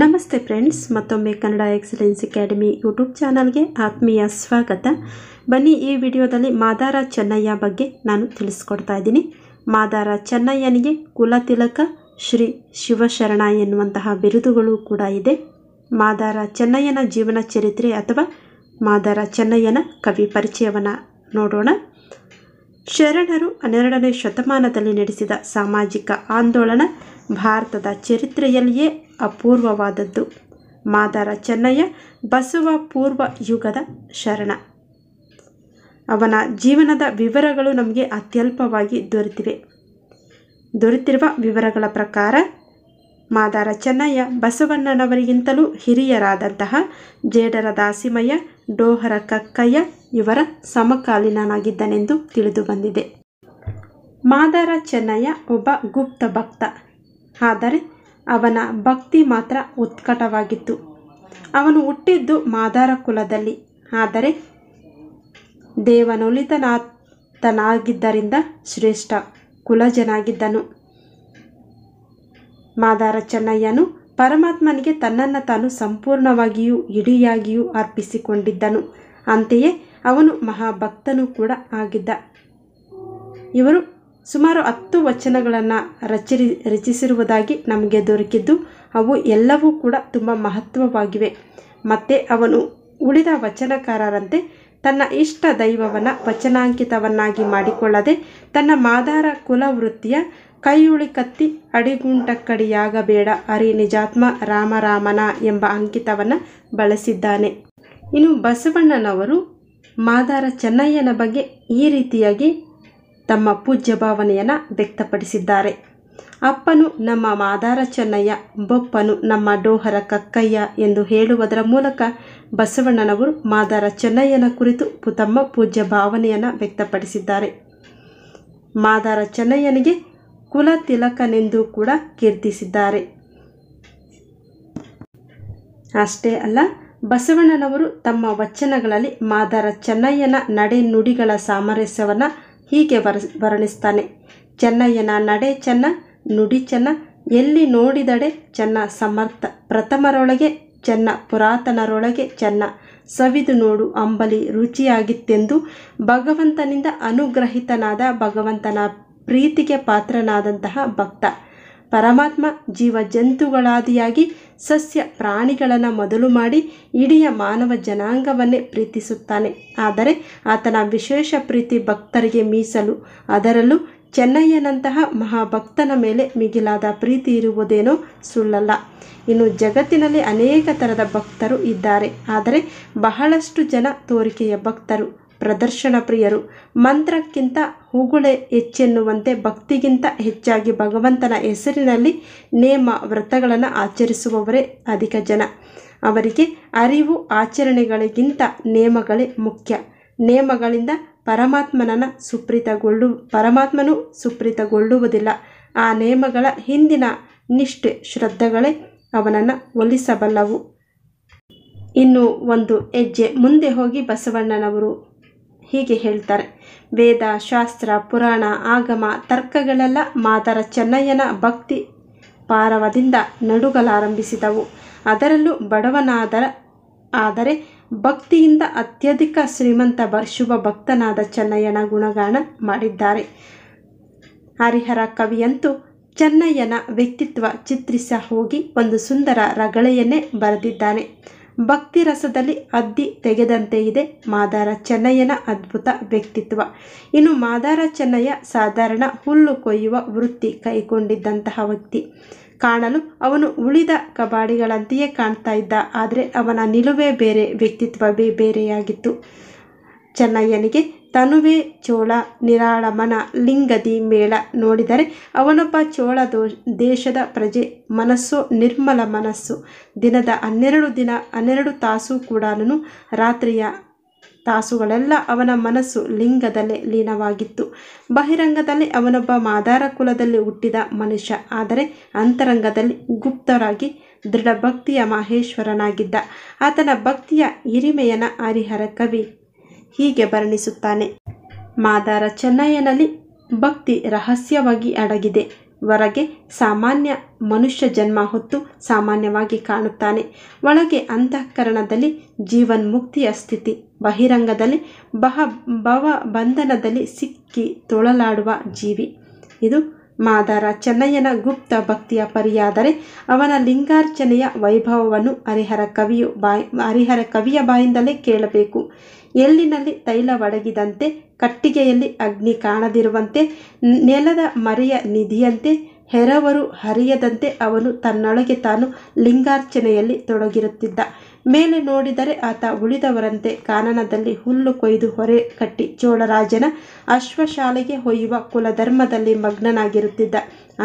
ನಮಸ್ತೆ ಫ್ರೆಂಡ್ಸ್ ಮತ್ತೊಮ್ಮೆ Kannada excellence academy YouTube ಚಾನಲ್ಗೆ ಆತ್ಮೀಯ ಸ್ವಾಗತ ಬನ್ನಿ ಈ ವಿಡಿಯೋದಲ್ಲಿ ಮಾದಾರ ಚೆನ್ನಯ್ಯ ಬಗ್ಗೆ ನಾನು ತಿಳಿಸ್ಕೊಡ್ತಾ ಇದ್ದೀನಿ ಮಾದಾರ ಚೆನ್ನಯ್ಯನಿಗೆ ಕುಲತಿಲಕ ಶ್ರೀ ಶಿವಶರಣ ಎನ್ನುವಂತಹ ಬಿರುದುಗಳು ಕೂಡ ಇದೆ ಮಾದಾರ ಚೆನ್ನಯ್ಯನ ಜೀವನ ಚರಿತ್ರೆ ಅಥವಾ ಮಾದಾರ ಚೆನ್ನಯ್ಯನ ಕವಿ ಪರಿಚಯವನ್ನು ನೋಡೋಣ ಶರಣರು ಹನ್ನೆರಡನೇ ಶತಮಾನದಲ್ಲಿ ನಡೆಸಿದ ಸಾಮಾಜಿಕ ಆಂದೋಲನ ಭಾರತದ ಚರಿತ್ರೆಯಲ್ಲಿಯೇ ಅಪೂರ್ವವಾದದ್ದು ಮಾದಾರ ಚೆನ್ನಯ್ಯ ಬಸವ ಪೂರ್ವ ಯುಗದ ಶರಣ ಅವನ ಜೀವನದ ವಿವರಗಳು ನಮಗೆ ಅತ್ಯಲ್ಪವಾಗಿ ದೊರೆತಿವೆ ದೊರೆತಿರುವ ವಿವರಗಳ ಪ್ರಕಾರ ಮಾದಾರ ಚೆನ್ನಯ್ಯ ಬಸವಣ್ಣನವರಿಗಿಂತಲೂ ಹಿರಿಯರಾದಂತಹ ಜೇಡರ ದಾಸಿಮಯ್ಯ ಡೋಹರ ಕಕ್ಕಯ್ಯ ಇವರ ಸಮಕಾಲೀನನಾಗಿದ್ದನೆಂದು ತಿಳಿದು ಬಂದಿದೆ ಮಾದಾರ ಚೆನ್ನಯ್ಯ ಒಬ್ಬ ಗುಪ್ತ ಭಕ್ತ ಆದರೆ ಅವನ ಭಕ್ತಿ ಮಾತ್ರ ಉತ್ಕಟವಾಗಿತ್ತು ಅವನು ಹುಟ್ಟಿದ್ದು ಮಾದಾರ ಕುಲದಲ್ಲಿ ಆದರೆ ದೇವನೊಲಿತನಾತನಾಗಿದ್ದರಿಂದ ಶ್ರೇಷ್ಠ ಕುಲಜನಾಗಿದ್ದನು ಮಾದಾರ ಚೆನ್ನಯ್ಯನು ಪರಮಾತ್ಮನಿಗೆ ತನ್ನನ್ನು ತಾನು ಸಂಪೂರ್ಣವಾಗಿಯೂ ಇಡಿಯಾಗಿಯೂ ಅರ್ಪಿಸಿಕೊಂಡಿದ್ದನು ಅಂತೆಯೇ ಅವನು ಮಹಾಭಕ್ತನೂ ಕೂಡ ಆಗಿದ್ದ ಇವರು ಸುಮಾರು ಹತ್ತು ವಚನಗಳನ್ನು ರಚಿ ರಚಿಸಿರುವುದಾಗಿ ನಮಗೆ ದೊರಕಿದ್ದು ಅವು ಎಲ್ಲವೂ ಕೂಡ ತುಂಬ ಮಹತ್ವವಾಗಿವೆ ಮತ್ತು ಅವನು ಉಳಿದ ವಚನಕಾರರಂತೆ ತನ್ನ ಇಷ್ಟ ದೈವವನ್ನು ವಚನಾಂಕಿತವನ್ನಾಗಿ ಮಾಡಿಕೊಳ್ಳದೆ ತನ್ನ ಮಾದಾರ ಕುಲವೃತ್ತಿಯ ಕೈಯುಳಿ ಕತ್ತಿ ಅಡಿಗುಂಟಕ್ಕಡಿಯಾಗಬೇಡ ಅರಿ ನಿಜಾತ್ಮ ರಾಮರಾಮನ ಎಂಬ ಅಂಕಿತವನ್ನು ಬಳಸಿದ್ದಾನೆ ಇನ್ನು ಬಸವಣ್ಣನವರು ಮಾದಾರ ಚೆನ್ನಯ್ಯನ ಬಗ್ಗೆ ಈ ರೀತಿಯಾಗಿ ತಮ್ಮ ಪೂಜ್ಯ ಭಾವನೆಯನ್ನು ವ್ಯಕ್ತಪಡಿಸಿದ್ದಾರೆ ಅಪ್ಪನು ನಮ್ಮ ಮಾದಾರ ಚೆನ್ನಯ್ಯ ಬೊಪ್ಪನು ನಮ್ಮ ಡೋಹರ ಕಕ್ಕಯ್ಯ ಎಂದು ಹೇಳುವುದರ ಮೂಲಕ ಬಸವಣ್ಣನವರು ಮಾದಾರ ಚೆನ್ನಯ್ಯನ ಕುರಿತು ತಮ್ಮ ಪೂಜ್ಯ ಭಾವನೆಯನ್ನು ವ್ಯಕ್ತಪಡಿಸಿದ್ದಾರೆ ಮಾದಾರ ಚೆನ್ನಯ್ಯನಿಗೆ ಕುಲ ತಿಲಕನೆಂದು ಕೂಡ ಕೀರ್ತಿಸಿದ್ದಾರೆ ಅಷ್ಟೇ ಅಲ್ಲ ಬಸವಣ್ಣನವರು ತಮ್ಮ ವಚನಗಳಲ್ಲಿ ಮಾದಾರ ಚೆನ್ನಯ್ಯನ ನಡೆನುಡಿಗಳ ಸಾಮರಸ್ಯವನ್ನು ಹೀಗೆ ವರ್ಸ್ ವರ್ಣಿಸ್ತಾನೆ ಚೆನ್ನಯ್ಯನ ನಡೆ ಚೆನ್ನ ನುಡಿ ಚೆನ್ನ ಎಲ್ಲಿ ನೋಡಿದಡೆ ಚೆನ್ನ ಸಮರ್ಥ ಪ್ರಥಮರೊಳಗೆ ಚೆನ್ನ ಪುರಾತನರೊಳಗೆ ಚೆನ್ನ ಸವಿದು ನೋಡು ಅಂಬಲಿ ರುಚಿಯಾಗಿತ್ತೆಂದು ಭಗವಂತನಿಂದ ಅನುಗ್ರಹಿತನಾದ ಭಗವಂತನ ಪ್ರೀತಿಗೆ ಪಾತ್ರನಾದಂತಹ ಭಕ್ತ ಪರಮಾತ್ಮ ಜೀವ ಜಂತುಗಳಾದಿಯಾಗಿ ಸಸ್ಯ ಪ್ರಾಣಿಗಳನ್ನು ಮೊದಲು ಮಾಡಿ ಇಡೀ ಮಾನವ ಜನಾಂಗವನ್ನೇ ಪ್ರೀತಿಸುತ್ತಾನೆ ಆದರೆ ಆತನ ವಿಶೇಷ ಪ್ರೀತಿ ಭಕ್ತರಿಗೆ ಮೀಸಲು ಅದರಲ್ಲೂ ಚೆನ್ನಯ್ಯನಂತಹ ಮಹಾಭಕ್ತನ ಮೇಲೆ ಮಿಗಿಲಾದ ಪ್ರೀತಿ ಇರುವುದೇನೋ ಸುಳ್ಳಲ್ಲ ಇನ್ನು ಜಗತ್ತಿನಲ್ಲಿ ಅನೇಕ ಥರದ ಭಕ್ತರು ಇದ್ದಾರೆ ಆದರೆ ಬಹಳಷ್ಟು ಜನ ತೋರಿಕೆಯ ಭಕ್ತರು ಪ್ರದರ್ಶನ ಪ್ರಿಯರು ಮಂತ್ರಕ್ಕಿಂತ ಹೂಗುಳೆ ಹೆಚ್ಚೆನ್ನುವಂತೆ ಭಕ್ತಿಗಿಂತ ಹೆಚ್ಚಾಗಿ ಭಗವಂತನ ಹೆಸರಿನಲ್ಲಿ ನೇಮ ವ್ರತಗಳನ್ನು ಆಚರಿಸುವವರೇ ಅಧಿಕ ಜನ ಅವರಿಗೆ ಅರಿವು ಆಚರಣೆಗಳಿಗಿಂತ ನೇಮಗಳೇ ಮುಖ್ಯ ನೇಮಗಳಿಂದ ಪರಮಾತ್ಮನನ್ನು ಸುಪ್ರೀತಗೊಳ್ಳು ಪರಮಾತ್ಮನೂ ಸುಪ್ರೀತಗೊಳ್ಳುವುದಿಲ್ಲ ಆ ನೇಮಗಳ ಹಿಂದಿನ ನಿಷ್ಠೆ ಶ್ರದ್ಧೆಗಳೇ ಅವನನ್ನು ಒಲಿಸಬಲ್ಲವು ಇನ್ನು ಒಂದು ಹೆಜ್ಜೆ ಮುಂದೆ ಹೋಗಿ ಬಸವಣ್ಣನವರು ಹೀಗೆ ಹೇಳ್ತಾರೆ ವೇದ ಶಾಸ್ತ್ರ ಪುರಾಣ ಆಗಮ ತರ್ಕಗಳೆಲ್ಲ ಮಾತರ ಚೆನ್ನಯ್ಯನ ಭಕ್ತಿ ಪಾರವದಿಂದ ನಡುಗಲಾರಂಭಿಸಿದವು ಅದರಲ್ಲೂ ಬಡವನಾದರ ಆದರೆ ಭಕ್ತಿಯಿಂದ ಅತ್ಯಧಿಕ ಶ್ರೀಮಂತ ಶುಭ ಭಕ್ತನಾದ ಚೆನ್ನಯ್ಯನ ಗುಣಗಾನ ಮಾಡಿದ್ದಾರೆ ಹರಿಹರ ಕವಿಯಂತೂ ಚೆನ್ನಯ್ಯನ ವ್ಯಕ್ತಿತ್ವ ಚಿತ್ರಿಸ ಹೋಗಿ ಒಂದು ಸುಂದರ ರಗಳೆಯನ್ನೇ ಬರೆದಿದ್ದಾನೆ ಭಕ್ತಿ ರಸದಲ್ಲಿ ಅದ್ದಿ ತೆಗೆದಂತೆ ಇದೆ ಮಾದಾರ ಚೆನ್ನಯ್ಯನ ಅದ್ಭುತ ವ್ಯಕ್ತಿತ್ವ ಇನ್ನು ಮಾದಾರ ಚೆನ್ನಯ್ಯ ಸಾಧಾರಣ ಹುಲ್ಲು ಕೊಯ್ಯುವ ವೃತ್ತಿ ಕೈಗೊಂಡಿದ್ದಂತಹ ವ್ಯಕ್ತಿ ಕಾಣಲು ಅವನು ಉಳಿದ ಕಬಾಡಿಗಳಂತೆಯೇ ಕಾಣ್ತಾ ಇದ್ದ ಆದರೆ ಅವನ ನಿಲುವೇ ಬೇರೆ ವ್ಯಕ್ತಿತ್ವವೇ ಬೇರೆಯಾಗಿತ್ತು ಚೆನ್ನಯ್ಯನಿಗೆ ತನುವೆ ಚೋಳ ನಿರಾಳಮನ ಲಿಂಗದಿ ಮೇಳ ನೋಡಿದರೆ ಅವನೊಬ್ಬ ಚೋಳ ದೋ ದೇಶದ ಪ್ರಜೆ ಮನಸ್ಸು ನಿರ್ಮಲ ಮನಸ್ಸು ದಿನದ ಹನ್ನೆರಡು ದಿನ ಹನ್ನೆರಡು ತಾಸು ಕೂಡ ರಾತ್ರಿಯ ತಾಸುಗಳೆಲ್ಲ ಅವನ ಮನಸ್ಸು ಲಿಂಗದಲ್ಲೇ ಲೀನವಾಗಿತ್ತು ಬಹಿರಂಗದಲ್ಲಿ ಅವನೊಬ್ಬ ಮಾದಾರ ಕುಲದಲ್ಲಿ ಹುಟ್ಟಿದ ಮನುಷ್ಯ ಆದರೆ ಅಂತರಂಗದಲ್ಲಿ ಗುಪ್ತರಾಗಿ ದೃಢ ಭಕ್ತಿಯ ಮಹೇಶ್ವರನಾಗಿದ್ದ ಆತನ ಭಕ್ತಿಯ ಹಿರಿಮೆಯನ ಹರಿಹರ ಕವಿ ಹೀಗೆ ವರ್ಣಿಸುತ್ತಾನೆ ಮಾದಾರ ಚೆನ್ನಯ್ಯನಲ್ಲಿ ಭಕ್ತಿ ರಹಸ್ಯವಾಗಿ ಅಡಗಿದೆ ಹೊರಗೆ ಸಾಮಾನ್ಯ ಮನುಷ್ಯ ಜನ್ಮ ಹೊತ್ತು ಸಾಮಾನ್ಯವಾಗಿ ಕಾಣುತ್ತಾನೆ ಒಳಗೆ ಅಂತಃಕರಣದಲ್ಲಿ ಜೀವನ್ಮುಕ್ತಿಯ ಸ್ಥಿತಿ ಬಹಿರಂಗದಲ್ಲಿ ಬಹ ಭವ ಬಂಧನದಲ್ಲಿ ಸಿಕ್ಕಿ ತೊಳಲಾಡುವ ಜೀವಿ ಇದು ಮಾದಾರ ಚೆನ್ನಯ್ಯನ ಗುಪ್ತ ಭಕ್ತಿಯ ಪರಿಯಾದರೆ ಅವನ ಲಿಂಗಾರ್ಚನೆಯ ವೈಭವವನ್ನು ಹರಿಹರ ಕವಿಯು ಬಾಯಿ ಹರಿಹರ ಕವಿಯ ಬಾಯಿಂದಲೇ ಕೇಳಬೇಕು ಎಲ್ಲಿನಲ್ಲಿ ತೈಲ ಒಡಗಿದಂತೆ ಕಟ್ಟಿಗೆಯಲ್ಲಿ ಅಗ್ನಿ ಕಾಣದಿರುವಂತೆ ನೆಲದ ಮರೆಯ ನಿಧಿಯಂತೆ ಹೆರವರು ಹರಿಯದಂತೆ ಅವನು ತನ್ನೊಳಗೆ ತಾನು ಲಿಂಗಾರ್ಚನೆಯಲ್ಲಿ ತೊಡಗಿರುತ್ತಿದ್ದ ಮೇಲೆ ನೋಡಿದರೆ ಆತ ಉಳಿದವರಂತೆ ಕಾನನದಲ್ಲಿ ಹುಲ್ಲು ಕೊಯ್ದು ಹೊರೆ ಕಟ್ಟಿ ಚೋಳರಾಜನ ಅಶ್ವಶಾಲೆಗೆ ಹೊಯ್ಯುವ ಕುಲಧರ್ಮದಲ್ಲಿ ಮಗ್ನನಾಗಿರುತ್ತಿದ್ದ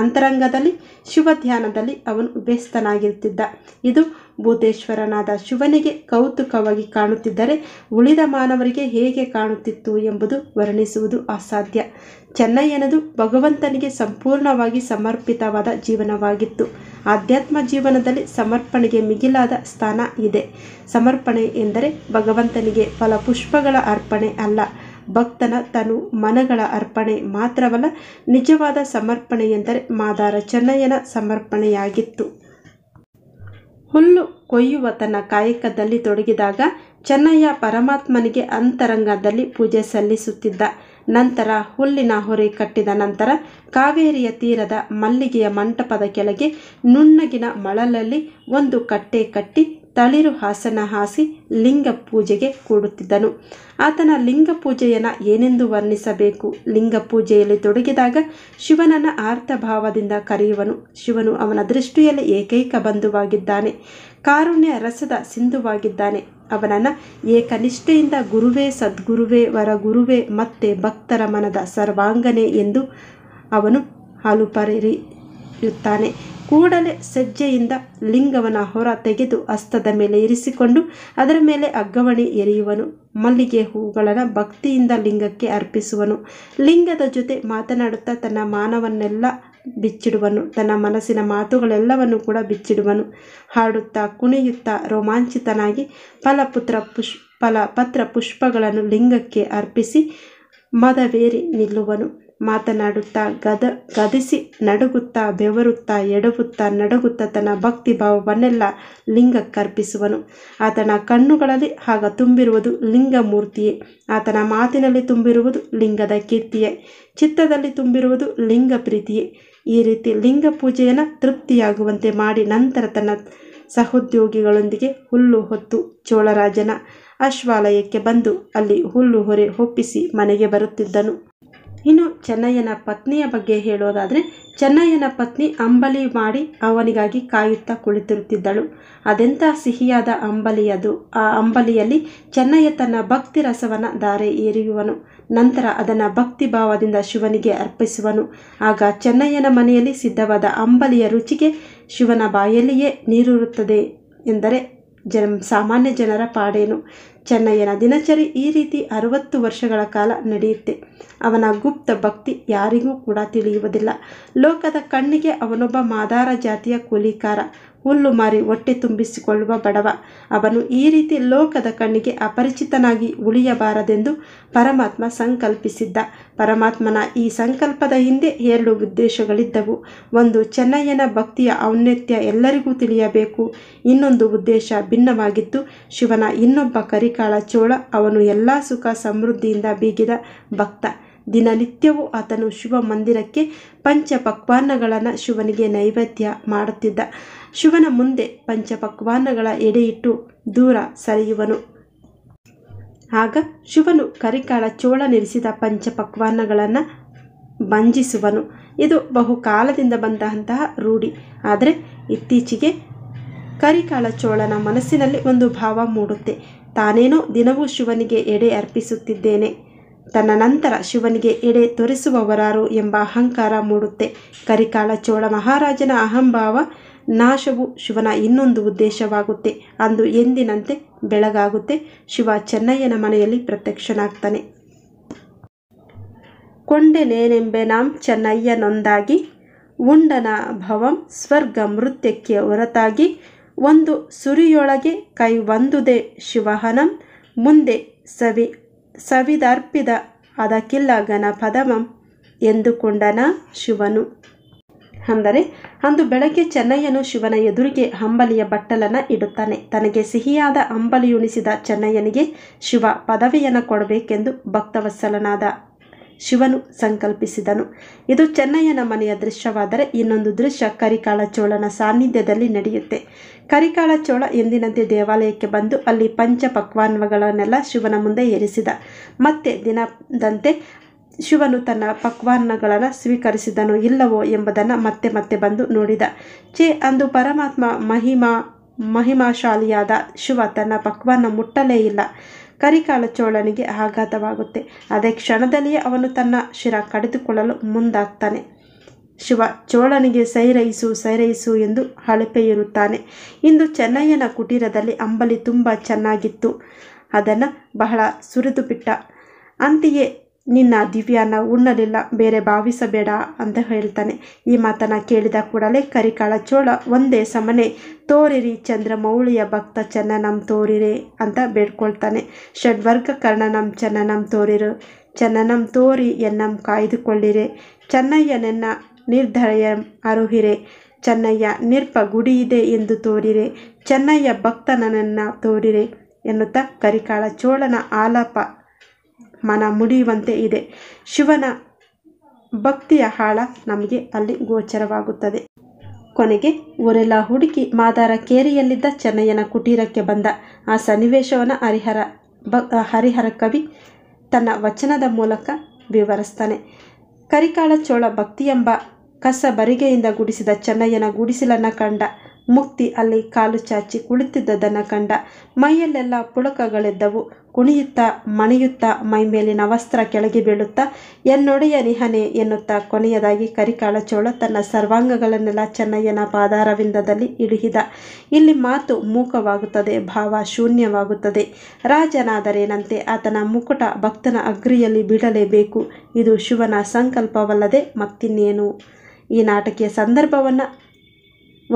ಅಂತರಂಗದಲ್ಲಿ ಶಿವ ಧ್ಯಾನದಲ್ಲಿ ಅವನು ವ್ಯಸ್ತನಾಗಿರುತ್ತಿದ್ದ ಇದು ಭೂತೇಶ್ವರನಾದ ಶಿವನಿಗೆ ಕೌತುಕವಾಗಿ ಕಾಣುತ್ತಿದ್ದರೆ ಉಳಿದ ಮಾನವರಿಗೆ ಹೇಗೆ ಕಾಣುತ್ತಿತ್ತು ಎಂಬುದು ವರ್ಣಿಸುವುದು ಅಸಾಧ್ಯ ಚೆನ್ನಯ್ಯನದು ಭಗವಂತನಿಗೆ ಸಂಪೂರ್ಣವಾಗಿ ಸಮರ್ಪಿತವಾದ ಜೀವನವಾಗಿತ್ತು ಆಧ್ಯಾತ್ಮ ಜೀವನದಲ್ಲಿ ಸಮರ್ಪಣೆಗೆ ಮಿಗಿಲಾದ ಸ್ಥಾನ ಇದೆ ಸಮರ್ಪಣೆ ಎಂದರೆ ಭಗವಂತನಿಗೆ ಫಲ ಪುಷ್ಪಗಳ ಅರ್ಪಣೆ ಅಲ್ಲ ಭಕ್ತನ ತನು ಮನಗಳ ಅರ್ಪಣೆ ಮಾತ್ರವಲ್ಲ ನಿಜವಾದ ಸಮರ್ಪಣೆಯೆಂದರೆ ಮಾದಾರ ಚೆನ್ನಯ್ಯನ ಸಮರ್ಪಣೆಯಾಗಿತ್ತು ಹುಲ್ಲು ಕೊಯ್ಯುವ ತನ್ನ ಕಾಯಕದಲ್ಲಿ ತೊಡಗಿದಾಗ ಚೆನ್ನಯ್ಯ ಪರಮಾತ್ಮನಿಗೆ ಅಂತರಂಗದಲ್ಲಿ ಪೂಜೆ ಸಲ್ಲಿಸುತ್ತಿದ್ದ ನಂತರ ಹುಲ್ಲಿನ ಹೊರೆ ಕಟ್ಟಿದ ನಂತರ ಕಾವೇರಿಯ ತೀರದ ಮಲ್ಲಿಗೆಯ ಮಂಟಪದ ಕೆಳಗೆ ನುಣ್ಣಗಿನ ಮಳಲಲ್ಲಿ ಒಂದು ಕಟ್ಟೆ ಕಟ್ಟಿ ತಳಿರು ಹಾಸನ ಹಾಸಿ ಲಿಂಗ ಪೂಜೆಗೆ ಕೂಡುತ್ತಿದ್ದನು ಆತನ ಲಿಂಗ ಪೂಜೆಯನ್ನು ಏನೆಂದು ವರ್ಣಿಸಬೇಕು ಲಿಂಗ ಪೂಜೆಯಲ್ಲಿ ತೊಡಗಿದಾಗ ಶಿವನನ್ನು ಆರ್ತಭಾವದಿಂದ ಕರೆಯುವನು ಶಿವನು ಅವನ ದೃಷ್ಟಿಯಲ್ಲಿ ಏಕೈಕ ಬಂಧುವಾಗಿದ್ದಾನೆ ಕಾರುಣ್ಯ ರಸದ ಸಿಂಧುವಾಗಿದ್ದಾನೆ ಅವನನ್ನು ಏಕನಿಷ್ಠೆಯಿಂದ ಗುರುವೇ ಸದ್ಗುರುವೇ ವರಗುರುವೇ ಮತ್ತೆ ಭಕ್ತರ ಮನದ ಸರ್ವಾಂಗನೆ ಎಂದು ಅವನು ಹಲುಪರಿಯುತ್ತಾನೆ ಕೂಡಲೇ ಸಜ್ಜೆಯಿಂದ ಲಿಂಗವನ ಹೊರ ತೆಗೆದು ಹಸ್ತದ ಮೇಲೆ ಇರಿಸಿಕೊಂಡು ಅದರ ಮೇಲೆ ಅಗ್ಗವಣಿ ಎರೆಯುವನು ಮಲ್ಲಿಗೆ ಹೂಗಳನ್ನು ಭಕ್ತಿಯಿಂದ ಲಿಂಗಕ್ಕೆ ಅರ್ಪಿಸುವನು ಲಿಂಗದ ಜೊತೆ ಮಾತನಾಡುತ್ತಾ ತನ್ನ ಮಾನವನ್ನೆಲ್ಲ ಬಿಚ್ಚಿಡುವನು ತನ್ನ ಮನಸ್ಸಿನ ಮಾತುಗಳೆಲ್ಲವನ್ನು ಕೂಡ ಬಿಚ್ಚಿಡುವನು ಹಾಡುತ್ತಾ ಕುಣಿಯುತ್ತಾ ರೋಮಾಂಚಿತನಾಗಿ ಫಲಪುತ್ರ ಪುಷ್ ಫಲ ಪತ್ರ ಪುಷ್ಪಗಳನ್ನು ಲಿಂಗಕ್ಕೆ ಅರ್ಪಿಸಿ ಮದವೇರಿ ನಿಲ್ಲುವನು ಮಾತನಾಡುತ್ತಾ ಗದ ಗದಿಸಿ ನಡುಗುತ್ತಾ ಬೆವರುತ್ತಾ ಎಡವುತ್ತಾ ನಡುಗುತ್ತಾ ತನ್ನ ಭಕ್ತಿ ಭಾವವನ್ನೆಲ್ಲ ಲಿಂಗಕ್ಕರ್ಪಿಸುವನು ಆತನ ಕಣ್ಣುಗಳಲ್ಲಿ ಆಗ ತುಂಬಿರುವುದು ಲಿಂಗ ಮೂರ್ತಿಯೇ ಆತನ ಮಾತಿನಲ್ಲಿ ತುಂಬಿರುವುದು ಲಿಂಗದ ಕೀರ್ತಿಯೇ ಚಿತ್ತದಲ್ಲಿ ತುಂಬಿರುವುದು ಲಿಂಗ ಪ್ರೀತಿಯೇ ಈ ರೀತಿ ಲಿಂಗ ಪೂಜೆಯನ್ನು ತೃಪ್ತಿಯಾಗುವಂತೆ ಮಾಡಿ ನಂತರ ತನ್ನ ಸಹೋದ್ಯೋಗಿಗಳೊಂದಿಗೆ ಹುಲ್ಲು ಹೊತ್ತು ಚೋಳರಾಜನ ಅಶ್ವಾಲಯಕ್ಕೆ ಬಂದು ಅಲ್ಲಿ ಹುಲ್ಲು ಹೊರೆ ಒಪ್ಪಿಸಿ ಮನೆಗೆ ಬರುತ್ತಿದ್ದನು ಇನ್ನು ಚೆನ್ನಯ್ಯನ ಪತ್ನಿಯ ಬಗ್ಗೆ ಹೇಳೋದಾದರೆ ಚೆನ್ನಯ್ಯನ ಪತ್ನಿ ಅಂಬಲಿ ಮಾಡಿ ಅವನಿಗಾಗಿ ಕಾಯುತ್ತಾ ಕುಳಿತಿರುತ್ತಿದ್ದಳು ಅದೆಂಥ ಸಿಹಿಯಾದ ಅಂಬಲಿ ಅದು ಆ ಅಂಬಲಿಯಲ್ಲಿ ಚೆನ್ನಯ್ಯ ತನ್ನ ಭಕ್ತಿ ರಸವನ್ನು ಧಾರೆ ಏರಿಯುವನು ನಂತರ ಅದನ್ನು ಭಕ್ತಿ ಭಾವದಿಂದ ಶಿವನಿಗೆ ಅರ್ಪಿಸುವನು ಆಗ ಚೆನ್ನಯ್ಯನ ಮನೆಯಲ್ಲಿ ಸಿದ್ಧವಾದ ಅಂಬಲಿಯ ರುಚಿಗೆ ಶಿವನ ಬಾಯಲ್ಲಿಯೇ ನೀರೂರುತ್ತದೆ ಎಂದರೆ ಜನ ಸಾಮಾನ್ಯ ಜನರ ಪಾಡೇನು ಚೆನ್ನಯ್ಯನ ದಿನಚರಿ ಈ ರೀತಿ ಅರವತ್ತು ವರ್ಷಗಳ ಕಾಲ ನಡೆಯುತ್ತೆ ಅವನ ಗುಪ್ತ ಭಕ್ತಿ ಯಾರಿಗೂ ಕೂಡ ತಿಳಿಯುವುದಿಲ್ಲ ಲೋಕದ ಕಣ್ಣಿಗೆ ಅವನೊಬ್ಬ ಮಾದಾರ ಜಾತಿಯ ಕೂಲಿಕಾರ ಹುಲ್ಲು ಮಾರಿ ಹೊಟ್ಟೆ ತುಂಬಿಸಿಕೊಳ್ಳುವ ಬಡವ ಅವನು ಈ ರೀತಿ ಲೋಕದ ಕಣ್ಣಿಗೆ ಅಪರಿಚಿತನಾಗಿ ಉಳಿಯಬಾರದೆಂದು ಪರಮಾತ್ಮ ಸಂಕಲ್ಪಿಸಿದ್ದ ಪರಮಾತ್ಮನ ಈ ಸಂಕಲ್ಪದ ಹಿಂದೆ ಎರಡು ಉದ್ದೇಶಗಳಿದ್ದವು ಒಂದು ಚೆನ್ನಯ್ಯನ ಭಕ್ತಿಯ ಔನ್ನತ್ಯ ಎಲ್ಲರಿಗೂ ತಿಳಿಯಬೇಕು ಇನ್ನೊಂದು ಉದ್ದೇಶ ಭಿನ್ನವಾಗಿತ್ತು ಶಿವನ ಇನ್ನೊಬ್ಬ ಕರಿ ಕಾಳ ಚೋಳ ಅವನು ಎಲ್ಲ ಸುಖ ಸಮೃದ್ಧಿಯಿಂದ ಬೀಗಿದ ಭಕ್ತ ದಿನನಿತ್ಯವೂ ಆತನು ಶಿವ ಮಂದಿರಕ್ಕೆ ಪಂಚ ಪಕ್ವಾನ್ನಗಳನ್ನು ಶಿವನಿಗೆ ನೈವೇದ್ಯ ಮಾಡುತ್ತಿದ್ದ ಶಿವನ ಮುಂದೆ ಪಂಚ ಪಕ್ವಾನ್ನಗಳ ಎಡೆಯಿಟ್ಟು ದೂರ ಸರಿಯುವನು ಆಗ ಶಿವನು ಕರಿಕಾಳ ಚೋಳ ನಿರಿಸಿದ ಪಂಚ ಪಕ್ವಾನ್ನಗಳನ್ನು ಭಂಜಿಸುವನು ಇದು ಬಹುಕಾಲದಿಂದ ಬಂದಂತಹ ರೂಢಿ ಆದರೆ ಇತ್ತೀಚೆಗೆ ಕರಿಕಾಳ ಚೋಳನ ಮನಸ್ಸಿನಲ್ಲಿ ಒಂದು ಭಾವ ಮೂಡುತ್ತೆ ತಾನೇನೋ ದಿನವೂ ಶಿವನಿಗೆ ಎಡೆ ಅರ್ಪಿಸುತ್ತಿದ್ದೇನೆ ತನ್ನ ನಂತರ ಶಿವನಿಗೆ ಎಡೆ ತೋರಿಸುವವರಾರು ಎಂಬ ಅಹಂಕಾರ ಮೂಡುತ್ತೆ ಕರಿಕಾಲ ಚೋಳ ಮಹಾರಾಜನ ಅಹಂಭಾವ ನಾಶವು ಶಿವನ ಇನ್ನೊಂದು ಉದ್ದೇಶವಾಗುತ್ತೆ ಅಂದು ಎಂದಿನಂತೆ ಬೆಳಗಾಗುತ್ತೆ ಶಿವ ಚೆನ್ನಯ್ಯನ ಮನೆಯಲ್ಲಿ ಪ್ರತ್ಯಕ್ಷನಾಗ್ತಾನೆ ಕೊಂಡೆನೇನೆಂಬೆ ನಾಂ ಚೆನ್ನಯ್ಯನೊಂದಾಗಿ ಉಂಡನ ಭವಂ ಸ್ವರ್ಗ ಮೃತ್ಯಕ್ಕೆ ಹೊರತಾಗಿ ಒಂದು ಸುರಿಯೊಳಗೆ ಕೈ ಒಂದುದೆ ಶಿವಹನಂ ಮುಂದೆ ಸವಿ ಸವಿದರ್ಪಿದ ಅದಕ್ಕಿಲ್ಲ ಗಣಪದಮಂ ಎಂದುಕೊಂಡನ ಶಿವನು ಅಂದರೆ ಅಂದು ಬೆಳಗ್ಗೆ ಚೆನ್ನಯ್ಯನು ಶಿವನ ಎದುರಿಗೆ ಅಂಬಲಿಯ ಬಟ್ಟಲನ್ನು ಇಡುತ್ತಾನೆ ತನಗೆ ಸಿಹಿಯಾದ ಅಂಬಲಿಯುಣಿಸಿದ ಚೆನ್ನಯ್ಯನಿಗೆ ಶಿವ ಪದವಿಯನ್ನು ಕೊಡಬೇಕೆಂದು ಭಕ್ತವತ್ಸಲನಾದ ಶಿವನು ಸಂಕಲ್ಪಿಸಿದನು ಇದು ಚೆನ್ನಯ್ಯನ ಮನೆಯ ದೃಶ್ಯವಾದರೆ ಇನ್ನೊಂದು ದೃಶ್ಯ ಕರಿಕಾಳ ಚೋಳನ ಸಾನ್ನಿಧ್ಯದಲ್ಲಿ ನಡೆಯುತ್ತೆ ಕರಿಕಾಳ ಚೋಳ ಎಂದಿನಂತೆ ದೇವಾಲಯಕ್ಕೆ ಬಂದು ಅಲ್ಲಿ ಪಂಚ ಪಕ್ವಾನ್ವಗಳನ್ನೆಲ್ಲ ಶಿವನ ಮುಂದೆ ಏರಿಸಿದ ಮತ್ತೆ ದಿನದಂತೆ ಶಿವನು ತನ್ನ ಪಕ್ವಾನ್ನಗಳನ್ನು ಸ್ವೀಕರಿಸಿದನು ಇಲ್ಲವೋ ಎಂಬುದನ್ನು ಮತ್ತೆ ಮತ್ತೆ ಬಂದು ನೋಡಿದ ಚೇ ಅಂದು ಪರಮಾತ್ಮ ಮಹಿಮಾ ಮಹಿಮಾಶಾಲಿಯಾದ ಶಿವ ತನ್ನ ಪಕ್ವಾನ್ನ ಮುಟ್ಟಲೇ ಇಲ್ಲ ಕರಿಕಾಲ ಚೋಳನಿಗೆ ಆಘಾತವಾಗುತ್ತೆ ಅದೇ ಕ್ಷಣದಲ್ಲಿಯೇ ಅವನು ತನ್ನ ಶಿರ ಕಡಿದುಕೊಳ್ಳಲು ಮುಂದಾಗ್ತಾನೆ ಶಿವ ಚೋಳನಿಗೆ ಸೈರೈಸು ಸೈರೈಸು ಎಂದು ಹಳಪೆಯಿರುತ್ತಾನೆ ಇಂದು ಚೆನ್ನಯ್ಯನ ಕುಟೀರದಲ್ಲಿ ಅಂಬಲಿ ತುಂಬ ಚೆನ್ನಾಗಿತ್ತು ಅದನ್ನು ಬಹಳ ಸುರಿದು ಬಿಟ್ಟ ಅಂತೆಯೇ ನಿನ್ನ ದಿವ್ಯಾನ ಉಣ್ಣಲಿಲ್ಲ ಬೇರೆ ಭಾವಿಸಬೇಡ ಅಂತ ಹೇಳ್ತಾನೆ ಈ ಮಾತನ್ನ ಕೇಳಿದ ಕೂಡಲೇ ಕರಿಕಾಳ ಚೋಳ ಒಂದೇ ಸಮನೆ ತೋರಿರಿ ಚಂದ್ರಮೌಳಿಯ ಭಕ್ತ ಚೆನ್ನ ನಮ್ ತೋರಿರೆ ಅಂತ ಬೇಡ್ಕೊಳ್ತಾನೆ ಷಡ್ವರ್ಗ ಕರ್ಣ ನಮ್ ಚೆನ್ನ ನಮ್ ತೋರಿರು ಚೆನ್ನ ನಮ್ ತೋರಿ ಎನ್ನಂ ಕಾಯ್ದುಕೊಳ್ಳಿರೆ ಚೆನ್ನಯ್ಯನೆನ್ನ ನಿರ್ಧರಯ ಅರುಹಿರೆ ಚೆನ್ನಯ್ಯ ನಿರ್ಪ ಗುಡಿ ಇದೆ ಎಂದು ತೋರಿರೆ ಚೆನ್ನಯ್ಯ ಭಕ್ತನನ್ನ ತೋರಿರೆ ಎನ್ನುತ್ತಾ ಕರಿಕಾಳ ಚೋಳನ ಆಲಾಪ ಮನ ಮುಡಿಯುವಂತೆ ಇದೆ ಶಿವನ ಭಕ್ತಿಯ ಹಾಳ ನಮಗೆ ಅಲ್ಲಿ ಗೋಚರವಾಗುತ್ತದೆ ಕೊನೆಗೆ ಊರೆಲ್ಲ ಹುಡುಕಿ ಮಾದಾರ ಕೇರಿಯಲ್ಲಿದ್ದ ಚೆನ್ನಯ್ಯನ ಕುಟೀರಕ್ಕೆ ಬಂದ ಆ ಸನ್ನಿವೇಶವನ್ನು ಹರಿಹರ ಬ ಹರಿಹರ ಕವಿ ತನ್ನ ವಚನದ ಮೂಲಕ ವಿವರಿಸ್ತಾನೆ ಕರಿಕಾಳ ಚೋಳ ಭಕ್ತಿಯೆಂಬ ಕಸ ಬರಿಗೆಯಿಂದ ಗುಡಿಸಿದ ಚೆನ್ನಯ್ಯನ ಗುಡಿಸಿಲನ್ನು ಕಂಡ ಮುಕ್ತಿ ಅಲ್ಲಿ ಕಾಲು ಚಾಚಿ ಕುಳಿತಿದ್ದದನ್ನು ಕಂಡ ಮೈಯಲ್ಲೆಲ್ಲ ಪುಳಕಗಳೆದ್ದವು ಕುಣಿಯುತ್ತಾ ಮಣಿಯುತ್ತಾ ಮೈಮೇಲಿನ ವಸ್ತ್ರ ಕೆಳಗೆ ಬೀಳುತ್ತಾ ಎನ್ನೊಡೆಯ ನಿಹನೆ ಎನ್ನುತ್ತಾ ಕೊನೆಯದಾಗಿ ಕರಿಕಾಳ ಚೋಳ ತನ್ನ ಸರ್ವಾಂಗಗಳನ್ನೆಲ್ಲ ಚೆನ್ನಯ್ಯನ ಪಾದಾರವಿಂದದಲ್ಲಿ ಇಡಿಹಿದ ಇಲ್ಲಿ ಮಾತು ಮೂಕವಾಗುತ್ತದೆ ಭಾವ ಶೂನ್ಯವಾಗುತ್ತದೆ ರಾಜನಾದರೇನಂತೆ ಆತನ ಮುಕುಟ ಭಕ್ತನ ಅಗ್ರಿಯಲ್ಲಿ ಬಿಡಲೇಬೇಕು ಇದು ಶಿವನ ಸಂಕಲ್ಪವಲ್ಲದೆ ಮತ್ತಿನ್ನೇನು ಈ ನಾಟಕೀಯ ಸಂದರ್ಭವನ್ನು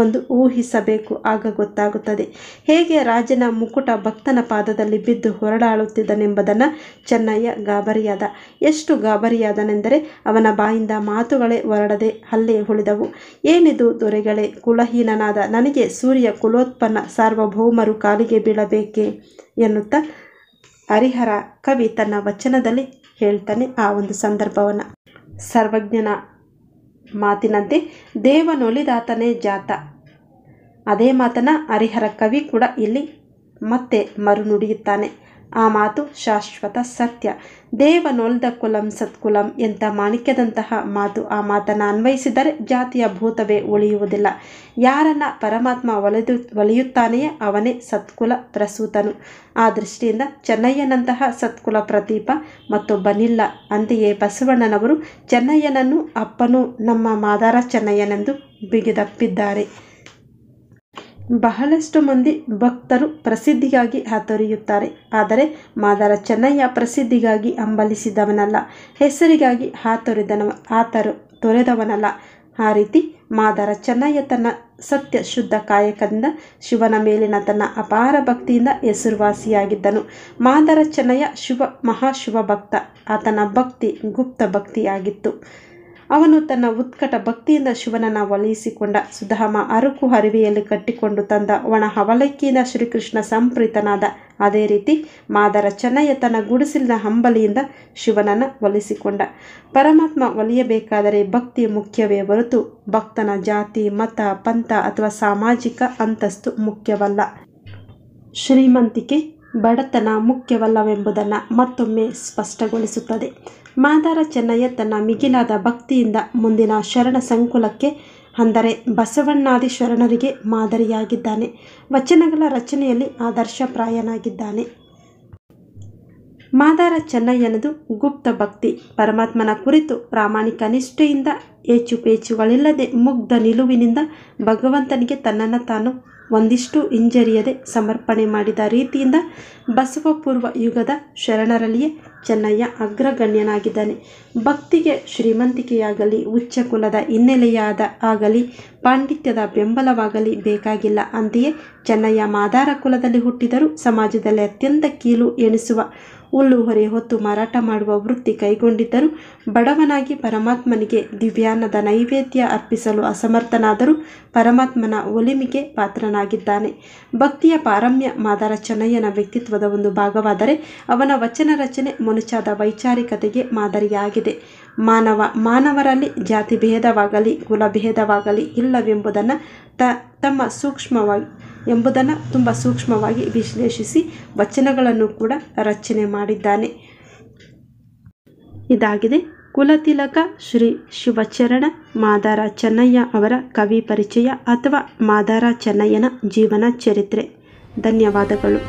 ಒಂದು ಊಹಿಸಬೇಕು ಆಗ ಗೊತ್ತಾಗುತ್ತದೆ ಹೇಗೆ ರಾಜನ ಮುಕುಟ ಭಕ್ತನ ಪಾದದಲ್ಲಿ ಬಿದ್ದು ಹೊರಡಾಳುತ್ತಿದ್ದನೆಂಬುದನ್ನು ಚೆನ್ನಯ್ಯ ಗಾಬರಿಯಾದ ಎಷ್ಟು ಗಾಬರಿಯಾದನೆಂದರೆ ಅವನ ಬಾಯಿಂದ ಮಾತುಗಳೇ ಹೊರಡದೆ ಅಲ್ಲೇ ಉಳಿದವು ಏನಿದು ದೊರೆಗಳೇ ಕುಲಹೀನನಾದ ನನಗೆ ಸೂರ್ಯ ಕುಲೋತ್ಪನ್ನ ಸಾರ್ವಭೌಮರು ಕಾಲಿಗೆ ಬೀಳಬೇಕೆ ಎನ್ನುತ್ತಾ ಹರಿಹರ ಕವಿ ತನ್ನ ವಚನದಲ್ಲಿ ಹೇಳ್ತಾನೆ ಆ ಒಂದು ಸಂದರ್ಭವನ್ನು ಸರ್ವಜ್ಞನ ಮಾತಿನಂತೆ ದೇವನೊಲಿದಾತನೇ ಜಾತ ಅದೇ ಮಾತನ್ನು ಹರಿಹರ ಕವಿ ಕೂಡ ಇಲ್ಲಿ ಮತ್ತೆ ಮರುನುಡಿಯುತ್ತಾನೆ ಆ ಮಾತು ಶಾಶ್ವತ ಸತ್ಯ ದೇವನೊಲ್ದ ಕುಲಂ ಸತ್ಕುಲಂ ಎಂಥ ಮಾಣಿಕ್ಯದಂತಹ ಮಾತು ಆ ಮಾತನ್ನು ಅನ್ವಯಿಸಿದರೆ ಜಾತಿಯ ಭೂತವೇ ಉಳಿಯುವುದಿಲ್ಲ ಯಾರನ್ನ ಪರಮಾತ್ಮ ಒಲೆದು ಒಲಿಯುತ್ತಾನೆಯೇ ಅವನೇ ಸತ್ಕುಲ ಪ್ರಸೂತನು ಆ ದೃಷ್ಟಿಯಿಂದ ಚೆನ್ನಯ್ಯನಂತಹ ಸತ್ಕುಲ ಪ್ರದೀಪ ಬನಿಲ್ಲ ಅಂತೆಯೇ ಬಸವಣ್ಣನವರು ಚೆನ್ನಯ್ಯನನ್ನು ಅಪ್ಪನು ನಮ್ಮ ಮಾದಾರ ಚೆನ್ನಯ್ಯನೆಂದು ಬಿಗಿದಪ್ಪಿದ್ದಾರೆ ಬಹಳಷ್ಟು ಮಂದಿ ಭಕ್ತರು ಪ್ರಸಿದ್ಧಿಗಾಗಿ ಹಾತೊರೆಯುತ್ತಾರೆ ಆದರೆ ಮಾದಾರ ಚೆನ್ನಯ್ಯ ಪ್ರಸಿದ್ಧಿಗಾಗಿ ಹಂಬಲಿಸಿದವನಲ್ಲ ಹೆಸರಿಗಾಗಿ ಹಾತೊರೆದನ ಆತರು ತೊರೆದವನಲ್ಲ ಆ ರೀತಿ ಮಾದಾರ ಚೆನ್ನಯ್ಯ ತನ್ನ ಸತ್ಯ ಶುದ್ಧ ಕಾಯಕದಿಂದ ಶಿವನ ಮೇಲಿನ ತನ್ನ ಅಪಾರ ಭಕ್ತಿಯಿಂದ ಹೆಸರುವಾಸಿಯಾಗಿದ್ದನು ಮಾದಾರ ಚೆನ್ನಯ್ಯ ಶಿವ ಮಹಾಶಿವ ಭಕ್ತ ಆತನ ಭಕ್ತಿ ಗುಪ್ತ ಭಕ್ತಿಯಾಗಿತ್ತು ಅವನು ತನ್ನ ಉತ್ಕಟ ಭಕ್ತಿಯಿಂದ ಶಿವನನ್ನು ಒಲಿಸಿಕೊಂಡ ಸುಧಾಮ ಅರಕು ಹರಿವೆಯಲ್ಲಿ ಕಟ್ಟಿಕೊಂಡು ತಂದ ಒಣ ಹವಲಕ್ಕಿಯಿಂದ ಶ್ರೀಕೃಷ್ಣ ಸಂಪ್ರೀತನಾದ ಅದೇ ರೀತಿ ಮಾದರ ಚೆನ್ನಯ್ಯ ತನ್ನ ಗುಡಿಸಿಲಿನ ಹಂಬಲಿಯಿಂದ ಶಿವನನ್ನು ಒಲಿಸಿಕೊಂಡ ಪರಮಾತ್ಮ ಒಲಿಯಬೇಕಾದರೆ ಭಕ್ತಿ ಮುಖ್ಯವೇ ಹೊರತು ಭಕ್ತನ ಜಾತಿ ಮತ ಪಂಥ ಅಥವಾ ಸಾಮಾಜಿಕ ಅಂತಸ್ತು ಮುಖ್ಯವಲ್ಲ ಶ್ರೀಮಂತಿಕೆ ಬಡತನ ಮುಖ್ಯವಲ್ಲವೆಂಬುದನ್ನು ಮತ್ತೊಮ್ಮೆ ಸ್ಪಷ್ಟಗೊಳಿಸುತ್ತದೆ ಮಾದಾರ ಚೆನ್ನಯ್ಯ ತನ್ನ ಮಿಗಿಲಾದ ಭಕ್ತಿಯಿಂದ ಮುಂದಿನ ಶರಣ ಸಂಕುಲಕ್ಕೆ ಅಂದರೆ ಬಸವಣ್ಣಾದಿ ಶರಣರಿಗೆ ಮಾದರಿಯಾಗಿದ್ದಾನೆ ವಚನಗಳ ರಚನೆಯಲ್ಲಿ ಆದರ್ಶಪ್ರಾಯನಾಗಿದ್ದಾನೆ ಮಾದಾರ ಚೆನ್ನಯ್ಯನದು ಗುಪ್ತ ಭಕ್ತಿ ಪರಮಾತ್ಮನ ಕುರಿತು ಪ್ರಾಮಾಣಿಕ ನಿಷ್ಠೆಯಿಂದ ಏಚುಪೇಚುಗಳಿಲ್ಲದೆ ಮುಗ್ಧ ನಿಲುವಿನಿಂದ ಭಗವಂತನಿಗೆ ತನ್ನನ್ನು ತಾನು ಒಂದಿಷ್ಟು ಹಿಂಜರಿಯದೆ ಸಮರ್ಪಣೆ ಮಾಡಿದ ರೀತಿಯಿಂದ ಬಸವಪೂರ್ವ ಯುಗದ ಶರಣರಲ್ಲಿಯೇ ಚೆನ್ನಯ್ಯ ಅಗ್ರಗಣ್ಯನಾಗಿದ್ದಾನೆ ಭಕ್ತಿಗೆ ಶ್ರೀಮಂತಿಕೆಯಾಗಲಿ ಉಚ್ಚ ಕುಲದ ಹಿನ್ನೆಲೆಯಾದ ಆಗಲಿ ಪಾಂಡಿತ್ಯದ ಬೆಂಬಲವಾಗಲಿ ಬೇಕಾಗಿಲ್ಲ ಅಂತೆಯೇ ಚೆನ್ನಯ್ಯ ಮಾದಾರ ಕುಲದಲ್ಲಿ ಹುಟ್ಟಿದರೂ ಸಮಾಜದಲ್ಲಿ ಅತ್ಯಂತ ಕೀಳು ಎಣಿಸುವ ಹುಲ್ಲು ಹೊರೆ ಹೊತ್ತು ಮಾರಾಟ ಮಾಡುವ ವೃತ್ತಿ ಕೈಗೊಂಡಿದ್ದರು ಬಡವನಾಗಿ ಪರಮಾತ್ಮನಿಗೆ ದಿವ್ಯಾನ್ನದ ನೈವೇದ್ಯ ಅರ್ಪಿಸಲು ಅಸಮರ್ಥನಾದರೂ ಪರಮಾತ್ಮನ ಒಲಿಮಿಗೆ ಪಾತ್ರನಾಗಿದ್ದಾನೆ ಭಕ್ತಿಯ ಪಾರಮ್ಯ ಮಾದಾರ ಚೆನ್ನಯ್ಯನ ವ್ಯಕ್ತಿತ್ವದ ಒಂದು ಭಾಗವಾದರೆ ಅವನ ವಚನ ರಚನೆ ಮನುಚಾದ ವೈಚಾರಿಕತೆಗೆ ಮಾದರಿಯಾಗಿದೆ ಮಾನವ ಮಾನವರಲ್ಲಿ ಜಾತಿ ಭೇದವಾಗಲಿ ಕುಲಭೇದವಾಗಲಿ ಇಲ್ಲವೆಂಬುದನ್ನು ತ ತಮ್ಮ ಸೂಕ್ಷ್ಮವಾಗಿ ಎಂಬುದನ್ನು ತುಂಬ ಸೂಕ್ಷ್ಮವಾಗಿ ವಿಶ್ಲೇಷಿಸಿ ವಚನಗಳನ್ನು ಕೂಡ ರಚನೆ ಮಾಡಿದ್ದಾನೆ ಇದಾಗಿದೆ ಕುಲತಿಲಕ ಶ್ರೀ ಶಿವಚರಣ ಮಾದಾರ ಚೆನ್ನಯ್ಯ ಅವರ ಕವಿ ಪರಿಚಯ ಅಥವಾ ಮಾದಾರ ಚೆನ್ನಯ್ಯನ ಜೀವನ ಚರಿತ್ರೆ ಧನ್ಯವಾದಗಳು